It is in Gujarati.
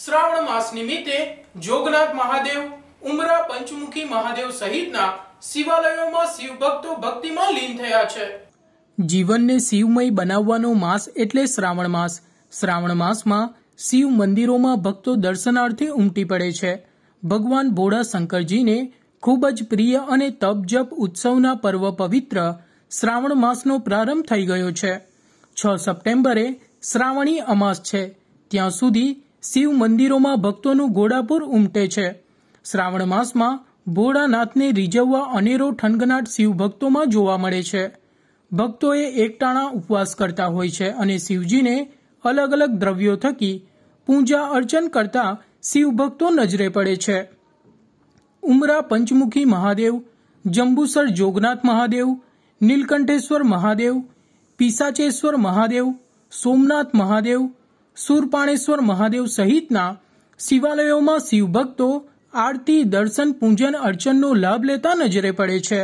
શ્રાવણ માસ નિમિત્તે જોગનાથ મહાદેવ ઉમરા પંચમુખી મહાદેવ સહિતના શિવાલયોમાં શિવભક્તો ભક્તિમાં લીન થયા છે જીવનને શિવમય બનાવવાનો માસ એટલે શ્રાવણ માસ શ્રાવણ માસમાં શિવ મંદિરોમાં ભક્તો દર્શનાર્થે ઉમટી પડે છે ભગવાન ભોળા શંકરજીને ખૂબ જ પ્રિય અને તપ જપ ઉત્સવના પર્વ પવિત્ર શ્રાવણ માસનો પ્રારંભ થઈ ગયો છે છ સપ્ટેમ્બરે શ્રાવણી અમાસ છે ત્યાં સુધી શિવ મંદિરોમાં ભક્તોનું ઘોડાપુર ઉમટે છે શ્રાવણ માસમાં ભોળાનાથને રીઝવવા અનેરો ઠનગનાટ શિવ ભક્તોમાં જોવા મળે છે ભક્તોએ એકટાણા ઉપવાસ કરતા હોય છે અને શિવજીને અલગ અલગ દ્રવ્યો થકી પૂજા અર્ચન કરતા શિવ ભક્તો નજરે પડે છે ઉમરા પંચમુખી મહાદેવ જંબુસર જોગનાથ મહાદેવ નીલકંઠેશ્વર મહાદેવ પીસાચેશ્વર મહાદેવ સોમનાથ મહાદેવ સુરપાણેશ્વર મહાદેવ સહિતના શિવાલયોમાં શિવભક્તો આરતી દર્શન પૂજન અર્ચનનો લાભ લેતા નજરે પડે છે